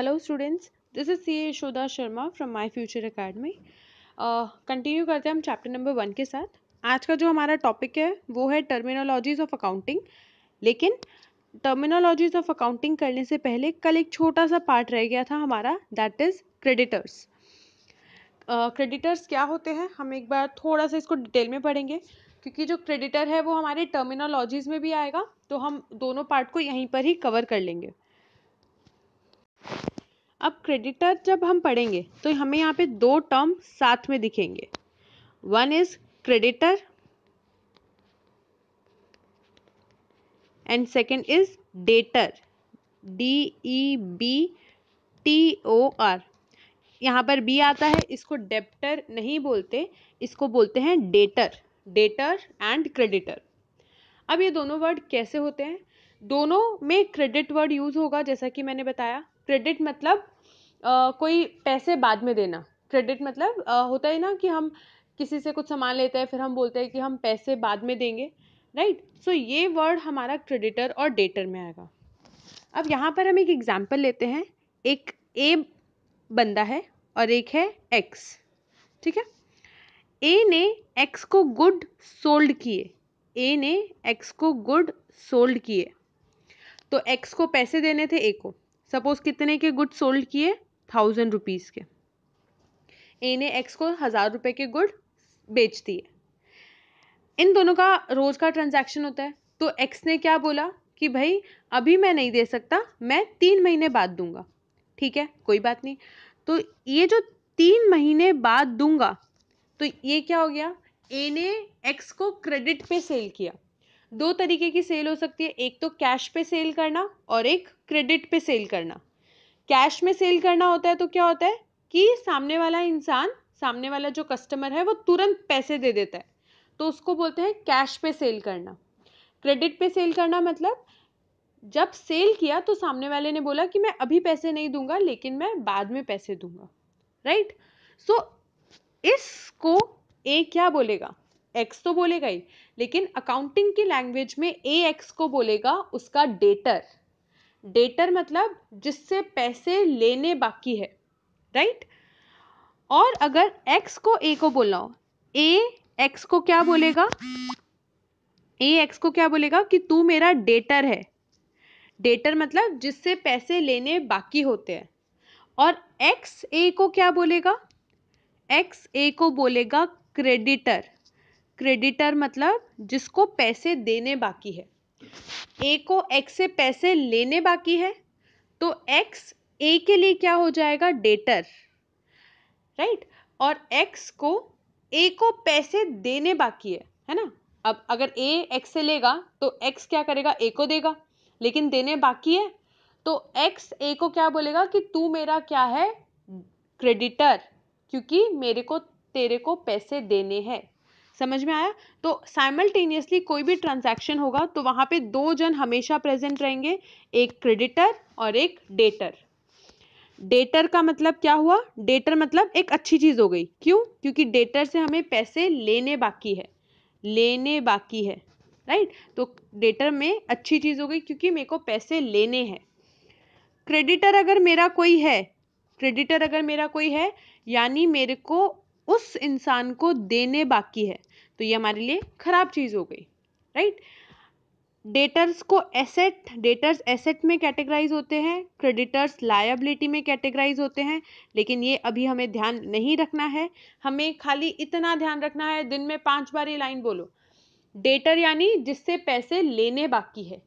Hello students this is C Yashoda Sharma from my future academy continue करते हैं हम chapter number one के साथ आज का जो हमारा टॉपिक है वो है टर्मिनोलॉजीज ऑफ अकाउंटिंग लेकिन टर्मिनोलॉजीज ऑफ अकाउंटिंग करने से पहले कल एक छोटा सा पार्ट रह गया था हमारा दैट इज़ क्रेडिटर्स क्रेडिटर्स क्या होते हैं हम एक बार थोड़ा सा इसको डिटेल में पढ़ेंगे क्योंकि जो क्रेडिटर है वो हमारे टर्मिनोलॉजीज में भी आएगा तो हम दोनों पार्ट को यहीं पर ही कवर कर लेंगे अब क्रेडिटर जब हम पढ़ेंगे तो हमें यहाँ पे दो टर्म साथ में दिखेंगे one is creditor and second is debtor D E B T O R यहाँ पर बी आता है इसको डेप्टर नहीं बोलते इसको बोलते हैं डेटर डेटर एंड क्रेडिटर अब ये दोनों वर्ड कैसे होते हैं दोनों में क्रेडिट वर्ड यूज़ होगा जैसा कि मैंने बताया क्रेडिट मतलब आ, कोई पैसे बाद में देना क्रेडिट मतलब आ, होता है ना कि हम किसी से कुछ सामान लेते हैं फिर हम बोलते हैं कि हम पैसे बाद में देंगे राइट सो so, ये वर्ड हमारा क्रेडिटर और डेटर में आएगा अब यहाँ पर हम एक एग्जाम्पल लेते हैं एक ए बंदा है और एक है एक्स ठीक है ए ने एक्स को गुड सोल्ड किए ए ने एक्स को गुड सोल्ड किए तो एक्स को पैसे देने थे ए को सपोज़ कितने के गुड सोल्ड किए थाउजेंड रुपीज़ के ए ने एक्स को हज़ार रुपये के गुड बेच दिए इन दोनों का रोज़ का ट्रांजैक्शन होता है तो एक्स ने क्या बोला कि भाई अभी मैं नहीं दे सकता मैं तीन महीने बाद दूंगा ठीक है कोई बात नहीं तो ये जो तीन महीने बाद दूंगा तो ये क्या हो गया ए ने एक्स को क्रेडिट पे सेल किया दो तरीके की सेल हो सकती है एक तो कैश पे सेल करना और एक क्रेडिट पे सेल करना कैश में सेल करना होता है तो क्या होता है कि सामने वाला इंसान सामने वाला जो कस्टमर है वो तुरंत पैसे दे देता है तो उसको बोलते हैं कैश पे सेल करना क्रेडिट पे सेल करना मतलब जब सेल किया तो सामने वाले ने बोला कि मैं अभी पैसे नहीं दूंगा लेकिन मैं बाद में पैसे दूंगा राइट सो so, इसको ए क्या बोलेगा एक्स तो बोलेगा ही लेकिन अकाउंटिंग की लैंग्वेज में ए एक्स को बोलेगा उसका डेटर डेटर मतलब जिससे पैसे लेने बाकी है राइट और अगर एक्स को ए को बोल रहा ए एक्स को क्या बोलेगा ए एक्स को क्या बोलेगा कि तू मेरा डेटर है डेटर मतलब जिससे पैसे लेने बाकी होते हैं और एक्स ए को क्या बोलेगा एक्स ए को बोलेगा क्रेडिटर क्रेडिटर मतलब जिसको पैसे देने बाकी है ए को एक्स से पैसे लेने बाकी है तो एक्स ए के लिए क्या हो जाएगा डेटर राइट और एक्स को ए को पैसे देने बाकी है है ना अब अगर ए एक्स से लेगा तो एक्स क्या करेगा ए को देगा लेकिन देने बाकी है तो एक्स ए को क्या बोलेगा कि तू मेरा क्या है क्रेडिटर क्योंकि मेरे को तेरे को पैसे देने हैं समझ में आया तो साइमल्टेनियसली कोई भी ट्रांजैक्शन होगा तो वहाँ पे दो जन हमेशा प्रेजेंट रहेंगे एक क्रेडिटर और एक डेटर डेटर का मतलब क्या हुआ डेटर मतलब एक अच्छी चीज़ हो गई क्यों क्योंकि डेटर से हमें पैसे लेने बाकी है लेने बाकी है राइट तो डेटर में अच्छी चीज़ हो गई क्योंकि मेरे को पैसे लेने हैं क्रेडिटर अगर मेरा कोई है क्रेडिटर अगर मेरा कोई है यानी मेरे को उस इंसान को देने बाकी है तो ये हमारे लिए ख़राब चीज़ हो गई राइट डेटर्स को एसेट डेटर्स एसेट में कैटेगराइज होते हैं क्रेडिटर्स लायबिलिटी में कैटेगराइज होते हैं लेकिन ये अभी हमें ध्यान नहीं रखना है हमें खाली इतना ध्यान रखना है दिन में पांच बार ये लाइन बोलो डेटर यानी जिससे पैसे लेने बाकी है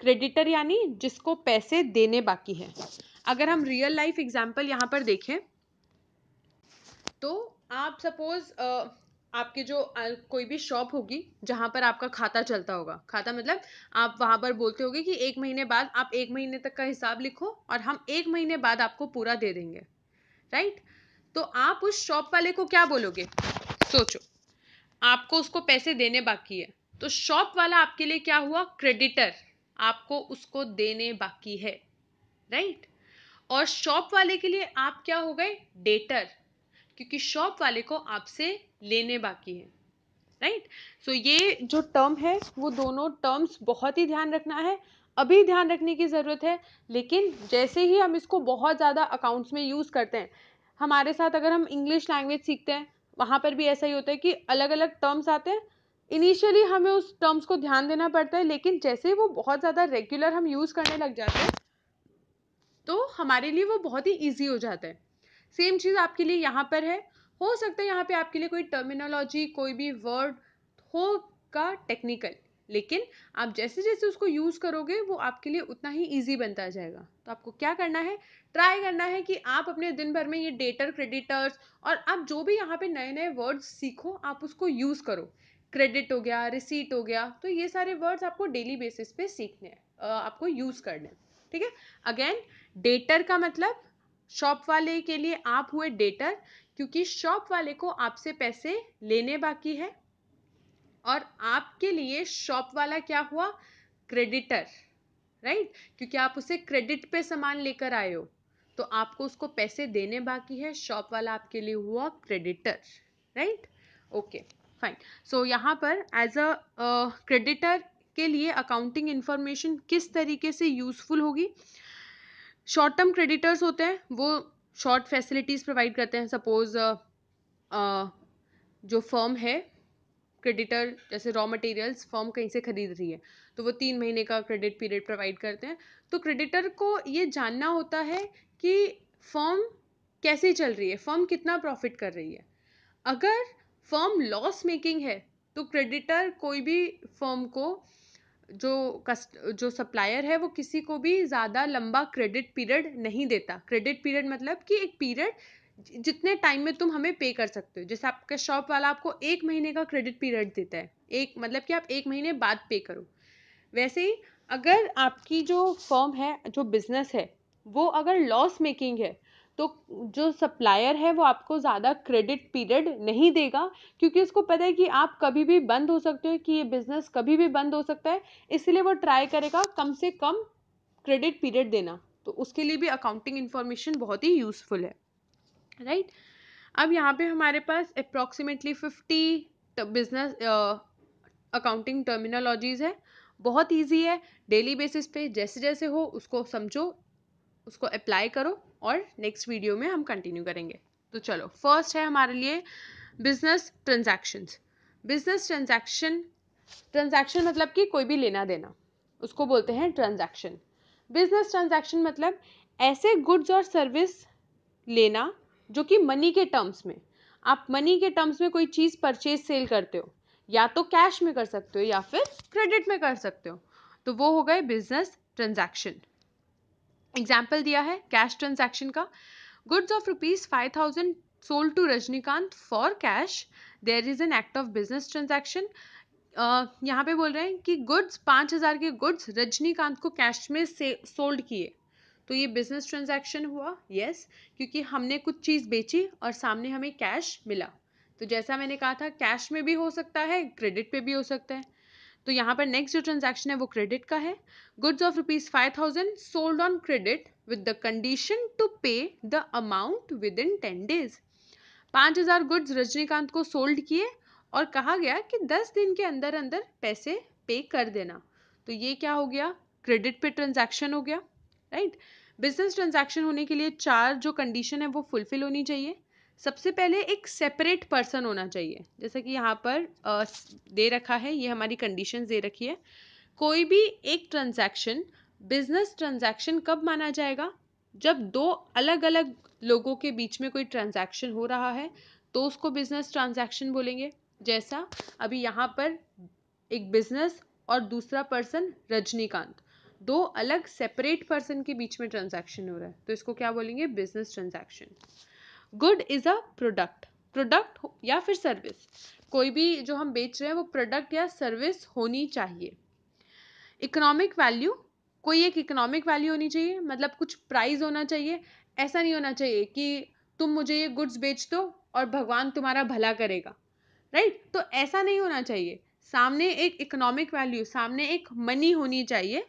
क्रेडिटर यानी जिसको पैसे देने बाकी है अगर हम रियल लाइफ एग्जाम्पल यहाँ पर देखें तो आप सपोज आपके जो कोई भी शॉप होगी जहाँ पर आपका खाता चलता होगा खाता मतलब आप वहाँ पर बोलते होगे कि एक महीने बाद आप एक महीने तक का हिसाब लिखो और हम एक महीने बाद आपको पूरा दे देंगे राइट तो आप उस शॉप वाले को क्या बोलोगे सोचो आपको उसको पैसे देने बाकी है तो शॉप वाला आपके लिए क्या हुआ क्रेडिटर आपको उसको देने बाकी है राइट और शॉप वाले के लिए आप क्या हो गए डेटर क्योंकि शॉप वाले को आपसे लेने बाकी है राइट सो so, ये जो टर्म है वो दोनों टर्म्स बहुत ही ध्यान रखना है अभी ध्यान रखने की ज़रूरत है लेकिन जैसे ही हम इसको बहुत ज़्यादा अकाउंट्स में यूज़ करते हैं हमारे साथ अगर हम इंग्लिश लैंग्वेज सीखते हैं वहाँ पर भी ऐसा ही होता है कि अलग अलग टर्म्स आते हैं इनिशियली हमें उस टर्म्स को ध्यान देना पड़ता है लेकिन जैसे ही वो बहुत ज़्यादा रेगुलर हम यूज़ करने लग जाते हैं तो हमारे लिए वो बहुत ही ईजी हो जाता है सेम चीज़ आपके लिए यहाँ पर है हो सकता है यहाँ पे आपके लिए कोई टर्मिनोलॉजी कोई भी वर्ड होगा टेक्निकल लेकिन आप जैसे जैसे उसको यूज़ करोगे वो आपके लिए उतना ही ईजी बनता जाएगा तो आपको क्या करना है ट्राई करना है कि आप अपने दिन भर में ये डेटर क्रेडिटर्स और आप जो भी यहाँ पे नए नए वर्ड्स सीखो आप उसको यूज़ करो क्रेडिट हो गया रिसीट हो गया तो ये सारे वर्ड्स आपको डेली बेसिस पे सीखने हैं आपको यूज़ करने ठीक है अगेन डेटर का मतलब शॉप वाले के लिए आप हुए डेटर क्योंकि शॉप वाले को आपसे पैसे लेने बाकी है और आपके लिए शॉप वाला क्या हुआ क्रेडिटर राइट क्योंकि आप उसे क्रेडिट पे सामान लेकर आए हो तो आपको उसको पैसे देने बाकी है शॉप वाला आपके लिए हुआ creditor right okay fine so यहाँ पर एज अ क्रेडिटर के लिए अकाउंटिंग इन्फॉर्मेशन किस तरीके से यूज़फुल होगी शॉर्ट टर्म क्रेडिटर्स होते हैं वो शॉर्ट फैसिलिटीज़ प्रोवाइड करते हैं सपोज़ uh, uh, जो फर्म है क्रेडिटर जैसे रॉ मटेरियल्स फर्म कहीं से ख़रीद रही है तो वो तीन महीने का क्रेडिट पीरियड प्रोवाइड करते हैं तो क्रेडिटर को ये जानना होता है कि फर्म कैसे चल रही है फर्म कितना प्रॉफिट कर रही है अगर फर्म लॉस मेकिंग है तो क्रेडिटर कोई भी फर्म को जो कस्ट जो सप्लायर है वो किसी को भी ज़्यादा लंबा क्रेडिट पीरियड नहीं देता क्रेडिट पीरियड मतलब कि एक पीरियड जितने टाइम में तुम हमें पे कर सकते हो जैसे आपका शॉप वाला आपको एक महीने का क्रेडिट पीरियड देता है एक मतलब कि आप एक महीने बाद पे करो वैसे ही अगर आपकी जो फॉर्म है जो बिज़नेस है वो अगर लॉस मेकिंग है तो जो सप्लायर है वो आपको ज़्यादा क्रेडिट पीरियड नहीं देगा क्योंकि उसको पता है कि आप कभी भी बंद हो सकते हो कि ये बिज़नेस कभी भी बंद हो सकता है इसलिए वो ट्राई करेगा कम से कम क्रेडिट पीरियड देना तो उसके लिए भी अकाउंटिंग इन्फॉर्मेशन बहुत ही यूज़फुल है राइट अब यहाँ पे हमारे पास approximately fifty business accounting terminologies है बहुत इजी है डेली बेसिस पे जैसे जैसे हो उसको समझो उसको अप्लाई करो और नेक्स्ट वीडियो में हम कंटिन्यू करेंगे तो चलो फर्स्ट है हमारे लिए business transactions business transaction transaction मतलब कि कोई भी लेना देना उसको बोलते हैं ट्रांजैक्शन बिजनेस ट्रांजैक्शन मतलब ऐसे गुड्स और सर्विस लेना जो कि मनी के टर्म्स में आप मनी के टर्म्स में कोई चीज़ परचेज सेल करते हो या तो कैश में कर सकते हो या फिर क्रेडिट में कर सकते हो तो वो हो गए बिजनेस ट्रांजैक्शन एग्जाम्पल दिया है कैश ट्रांजेक्शन का goods of rupees five thousand sold to Rajinikanth for cash there is an act of business transaction यहाँ पे बोल रहे हैं कि गुड्स पाँच हज़ार के गुड्स रजनीकांत को कैश में से सोल्ड किए तो ये बिजनेस ट्रांजेक्शन हुआ यस yes, क्योंकि हमने कुछ चीज़ बेची और सामने हमें कैश मिला तो जैसा मैंने कहा था कैश में भी हो सकता है क्रेडिट पे भी हो सकता है तो यहाँ पर नेक्स्ट जो ट्रांजैक्शन है वो क्रेडिट का है goods of rupees five thousand sold on credit with the condition to pay the amount within ten days पाँच हज़ार गुड्स रजनीकांत को सोल्ड किए और कहा गया कि दस दिन के अंदर अंदर पैसे पे कर देना तो ये क्या हो गया क्रेडिट पे ट्रांजैक्शन हो गया राइट बिजनेस ट्रांजैक्शन होने के लिए चार जो कंडीशन है वो फुलफिल होनी चाहिए सबसे पहले एक सेपरेट पर्सन होना चाहिए जैसे कि यहाँ पर दे रखा है ये हमारी कंडीशन दे रखी है कोई भी एक ट्रांजैक्शन बिजनेस ट्रांजैक्शन कब माना जाएगा जब दो अलग अलग लोगों के बीच में कोई ट्रांजैक्शन हो रहा है तो उसको बिजनेस ट्रांजैक्शन बोलेंगे जैसा अभी यहाँ पर एक बिजनेस और दूसरा पर्सन रजनीकांत दो अलग सेपरेट पर्सन के बीच में ट्रांजैक्शन हो रहा है तो इसको क्या बोलेंगे business transaction good is a product product या फिर सर्विस कोई भी जो हम बेच रहे हैं वो प्रोडक्ट या सर्विस होनी चाहिए इकोनॉमिक वैल्यू कोई एक इकोनॉमिक वैल्यू होनी चाहिए मतलब कुछ प्राइस होना चाहिए ऐसा नहीं होना चाहिए कि तुम मुझे ये गुड्स बेच दो और भगवान तुम्हारा भला करेगा राइट right? तो ऐसा नहीं होना चाहिए सामने एक इकोनॉमिक वैल्यू सामने एक मनी होनी चाहिए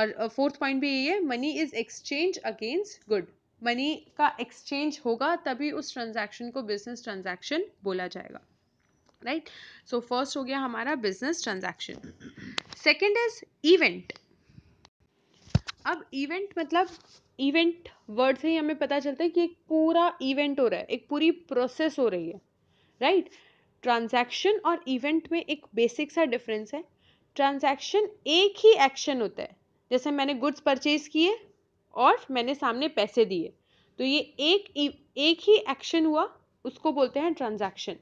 और फोर्थ पॉइंट भी यही है money is exchange against good money का एक्सचेंज होगा तभी उस ट्रांजैक्शन को बिजनेस ट्रांजैक्शन बोला जाएगा राइट सो फर्स्ट हो गया हमारा business transaction second is event अब इवेंट मतलब इवेंट वर्ड से ही हमें पता चलता है कि एक पूरा इवेंट हो रहा है एक पूरी प्रोसेस हो रही है राइट right? ट्रांजैक्शन और इवेंट में एक बेसिक सा डिफरेंस है ट्रांजैक्शन एक ही एक्शन होता है जैसे मैंने गुड्स परचेज किए और मैंने सामने पैसे दिए तो ये एक एक ही एक्शन हुआ उसको बोलते हैं ट्रांजैक्शन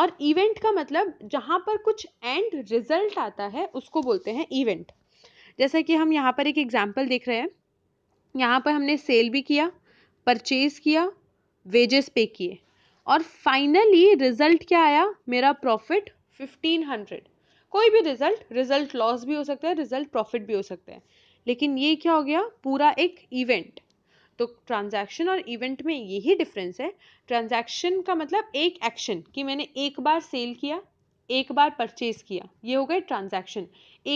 और इवेंट का मतलब जहाँ पर कुछ एंड रिजल्ट आता है उसको बोलते हैं इवेंट जैसा कि हम यहाँ पर एक एग्जाम्पल देख रहे हैं यहाँ पर हमने सेल भी किया परचेज किया वेजेस पे किए और फाइनली रिजल्ट क्या आया मेरा प्रॉफिट फिफ्टीन हंड्रेड कोई भी रिजल्ट रिजल्ट लॉस भी हो सकता है रिजल्ट प्रॉफिट भी हो सकता है लेकिन ये क्या हो गया पूरा एक इवेंट तो ट्रांजैक्शन और इवेंट में यही डिफरेंस है ट्रांजैक्शन का मतलब एक एक्शन कि मैंने एक बार सेल किया एक बार परचेज किया ये हो गया ट्रांजैक्शन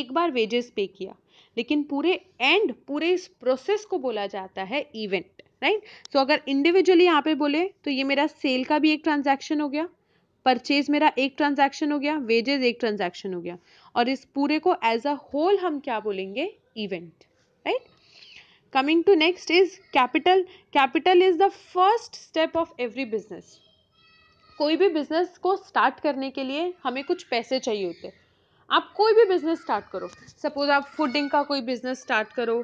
एक बार वेजेस पे किया लेकिन पूरे एंड पूरे इस प्रोसेस को बोला जाता है इवेंट राइट सो अगर इंडिविजुअली यहाँ पे बोले तो ये मेरा सेल का भी एक ट्रांजैक्शन हो गया परचेज मेरा एक ट्रांजैक्शन हो गया वेजेस एक ट्रांजैक्शन हो गया और इस पूरे को एज अ होल हम क्या बोलेंगे event right coming to next is capital capital is the first step of every business कोई भी बिजनेस को स्टार्ट करने के लिए हमें कुछ पैसे चाहिए होते हैं आप कोई भी बिजनेस स्टार्ट करो सपोज आप फूडिंग का कोई बिजनेस स्टार्ट करो